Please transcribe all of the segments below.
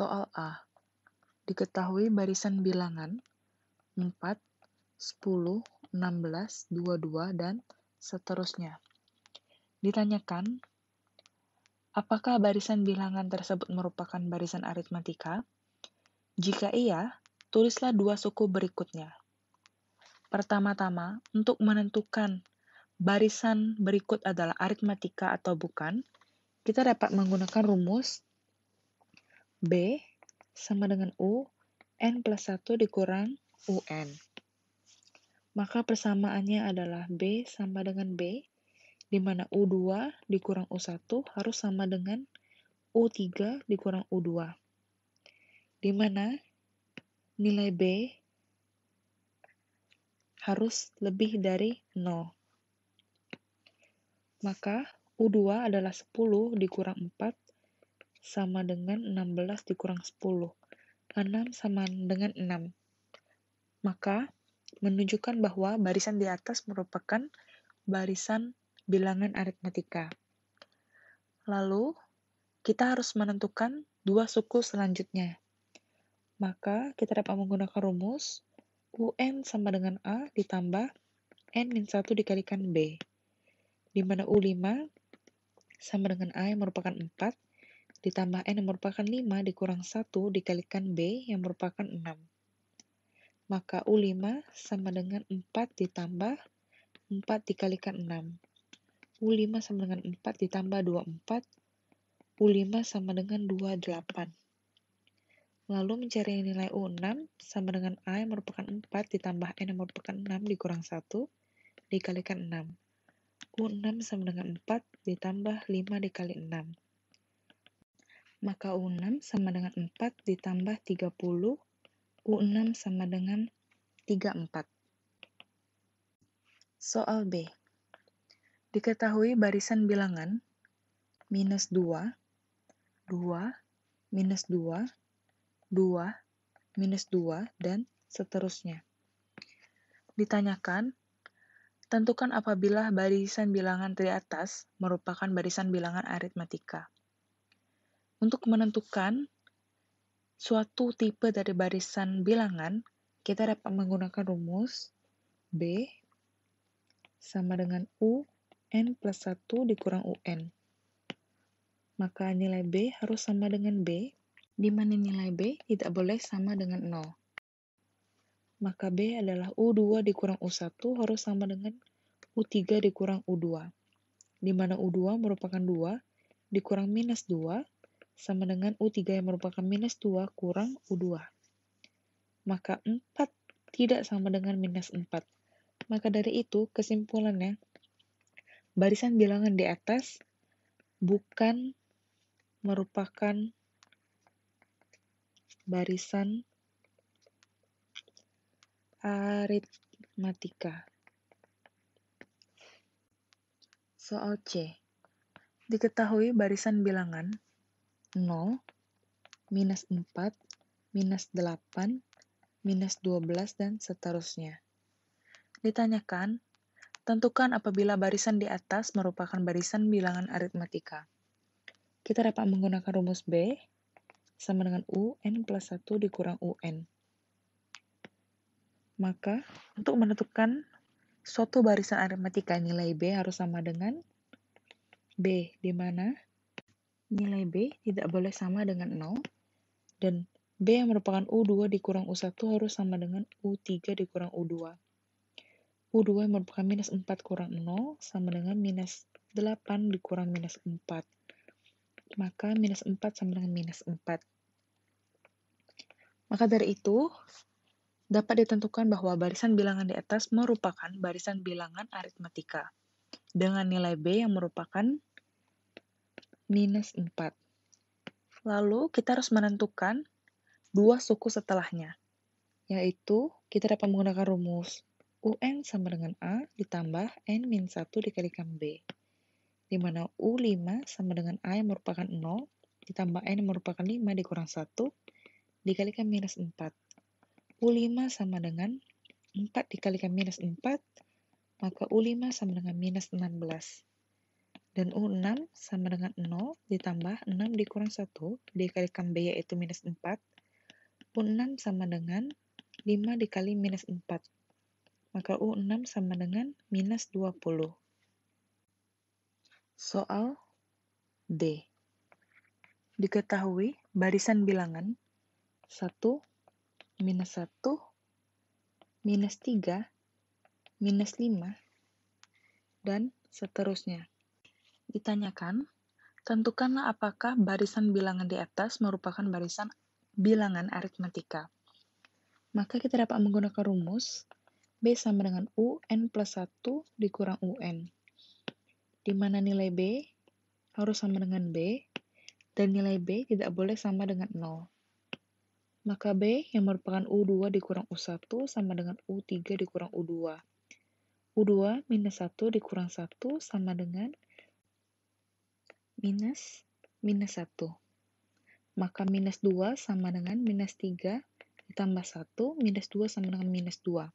Soal A. Diketahui barisan bilangan 4, 10, 16, 22, dan seterusnya. Ditanyakan, apakah barisan bilangan tersebut merupakan barisan aritmatika? Jika iya, tulislah dua suku berikutnya. Pertama-tama, untuk menentukan barisan berikut adalah aritmatika atau bukan, kita dapat menggunakan rumus B sama dengan U, N plus 1 dikurang UN. Maka persamaannya adalah B sama dengan B, di mana U2 dikurang U1 harus sama dengan U3 dikurang U2. Di mana nilai B harus lebih dari 0. Maka U2 adalah 10 dikurang 4 sama dengan 16 dikurang 10. 6 sama dengan 6. Maka, menunjukkan bahwa barisan di atas merupakan barisan bilangan aritmatika. Lalu, kita harus menentukan dua suku selanjutnya. Maka, kita dapat menggunakan rumus UN sama dengan A ditambah N-1 dikalikan B, di mana U5 sama dengan A yang merupakan 4, ditambah N yang merupakan 5 dikurang 1 dikalikan B yang merupakan 6. Maka U5 sama dengan 4 ditambah 4 dikalikan 6. U5 sama dengan 4 ditambah 24. U5 sama dengan 28. Lalu mencari nilai U6 sama dengan A yang merupakan 4 ditambah N yang merupakan 6 dikurang 1 dikalikan 6. U6 sama dengan 4 ditambah 5 dikali 6. Maka U6 sama dengan 4 ditambah 30. U6 sama dengan 34. Soal B. Diketahui barisan bilangan minus 2, 2, minus 2, 2, minus 2, dan seterusnya. Ditanyakan, tentukan apabila barisan bilangan di atas merupakan barisan bilangan aritmatika. Untuk menentukan suatu tipe dari barisan bilangan, kita dapat menggunakan rumus B sama dengan U N plus 1 dikurang UN. Maka nilai B harus sama dengan B, di mana nilai B tidak boleh sama dengan 0 maka B adalah U2 dikurang U1 harus sama dengan U3 dikurang U2, di mana U2 merupakan 2 dikurang minus 2 sama dengan U3 yang merupakan minus 2 kurang U2. Maka 4 tidak sama dengan minus 4. Maka dari itu, kesimpulannya, barisan bilangan di atas bukan merupakan barisan aritmatika. Soal C. Diketahui barisan bilangan 0, minus 4, minus 8, minus 12, dan seterusnya. Ditanyakan, tentukan apabila barisan di atas merupakan barisan bilangan aritmatika. Kita dapat menggunakan rumus B sama dengan UN plus 1 dikurang UN. Maka, untuk menentukan suatu barisan aritmatika nilai B harus sama dengan B, di mana nilai B tidak boleh sama dengan 0, dan B yang merupakan U2 dikurang U1 harus sama dengan U3 dikurang U2. U2 yang merupakan minus 4 kurang 0 sama dengan minus 8 dikurang minus 4. Maka minus 4 sama dengan minus 4. Maka dari itu, dapat ditentukan bahwa barisan bilangan di atas merupakan barisan bilangan aritmatika dengan nilai B yang merupakan minus 4. Lalu kita harus menentukan dua suku setelahnya, yaitu kita dapat menggunakan rumus UN sama dengan A ditambah N min 1 dikalikan B, di mana U5 sama dengan A yang merupakan 0 ditambah N yang merupakan 5 dikurang 1 dikalikan minus 4. U5 sama dengan 4 dikalikan minus 4, maka U5 sama dengan minus 16. Dan U6 sama dengan 0 ditambah 6 dikurang 1 dikalikan B yaitu minus 4. U6 sama dengan 5 dikali minus 4. Maka U6 sama dengan minus 20. Soal D. Diketahui barisan bilangan 1, minus 1, minus 3, minus 5, dan seterusnya. Ditanyakan, tentukanlah apakah barisan bilangan di atas merupakan barisan bilangan aritmatika. Maka kita dapat menggunakan rumus B sama dengan UN plus 1 dikurang UN, di mana nilai B harus sama dengan B, dan nilai B tidak boleh sama dengan 0. Maka B yang merupakan U2 dikurang U1 sama dengan U3 dikurang U2. U2 minus 1 dikurang 1 sama dengan 0 minus minus 1. Maka minus 2 sama dengan minus 3 ditambah 1, minus 2 sama dengan minus 2.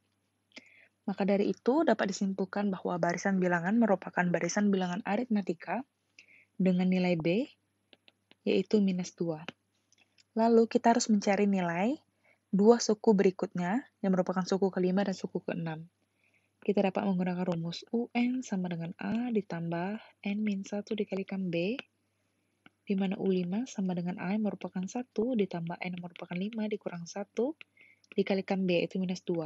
Maka dari itu dapat disimpulkan bahwa barisan bilangan merupakan barisan bilangan aritmatika dengan nilai B, yaitu minus 2. Lalu kita harus mencari nilai dua suku berikutnya, yang merupakan suku kelima dan suku keenam. Kita dapat menggunakan rumus UN sama dengan A ditambah N min 1 dikalikan B, di mana U5 sama dengan A yang merupakan 1 ditambah N yang merupakan 5 dikurang 1 dikalikan B itu minus 2.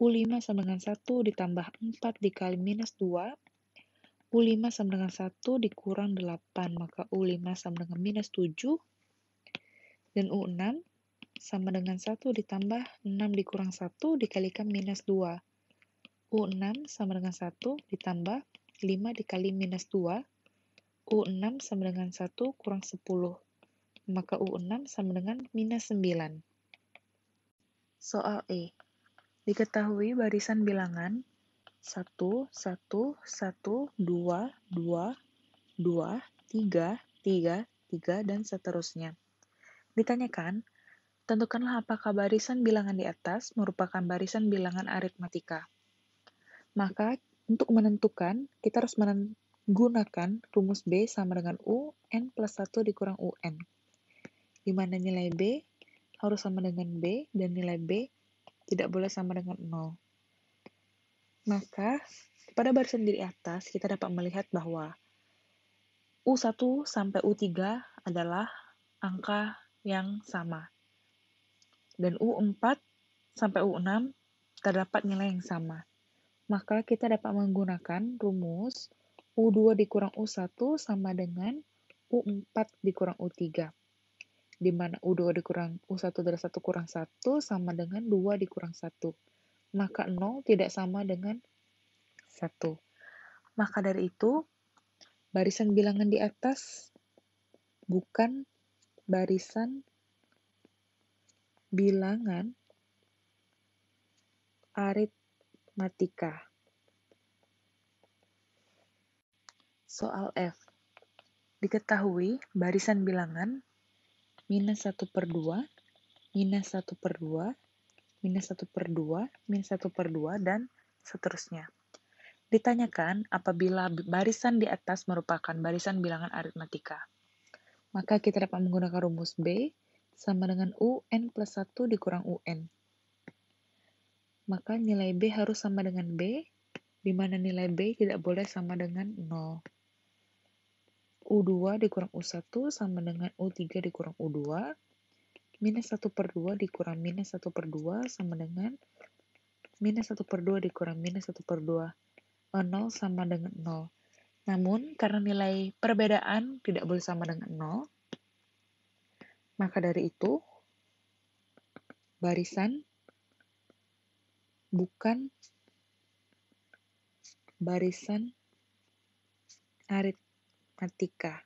U5 sama dengan 1 ditambah 4 dikali minus 2. U5 sama dengan 1 dikurang 8, maka U5 sama dengan minus 7. Dan U6 sama dengan 1 ditambah 6 dikurang 1 dikalikan minus 2 U6 sama dengan 1 ditambah 5 dikali minus 2. U6 sama dengan 1 kurang 10. Maka U6 sama dengan minus 9. Soal E. Diketahui barisan bilangan 1, 1, 1, 2, 2, 2, 3, 3, 3, dan seterusnya. Ditanyakan, tentukanlah apakah barisan bilangan di atas merupakan barisan bilangan aritmatika. Maka untuk menentukan, kita harus menggunakan rumus B sama dengan U, N plus 1 dikurang UN. Di mana nilai B harus sama dengan B, dan nilai B tidak boleh sama dengan 0. Maka, pada barisan di atas, kita dapat melihat bahwa U1 sampai U3 adalah angka yang sama. Dan U4 sampai U6 terdapat nilai yang sama maka kita dapat menggunakan rumus U2 dikurang U1 sama dengan U4 dikurang U3. Di mana U2 dikurang U1 dari 1 kurang 1 sama dengan 2 dikurang 1. Maka 0 tidak sama dengan 1. Maka dari itu, barisan bilangan di atas bukan barisan bilangan arit matematika. Soal F. Diketahui barisan bilangan minus 1 per 2, minus 1 per 2, minus 1 per 2, minus 1 per 2, dan seterusnya. Ditanyakan apabila barisan di atas merupakan barisan bilangan aritmatika. Maka kita dapat menggunakan rumus B sama dengan UN plus 1 dikurang UN maka nilai B harus sama dengan B, di mana nilai B tidak boleh sama dengan 0. U2 dikurang U1 sama dengan U3 dikurang U2, minus 1 per 2 dikurang minus 1 per 2 sama dengan minus 1 per 2 dikurang minus 1 per 2, 0 sama dengan 0. Namun, karena nilai perbedaan tidak boleh sama dengan 0, maka dari itu, barisan bukan barisan aritmatika.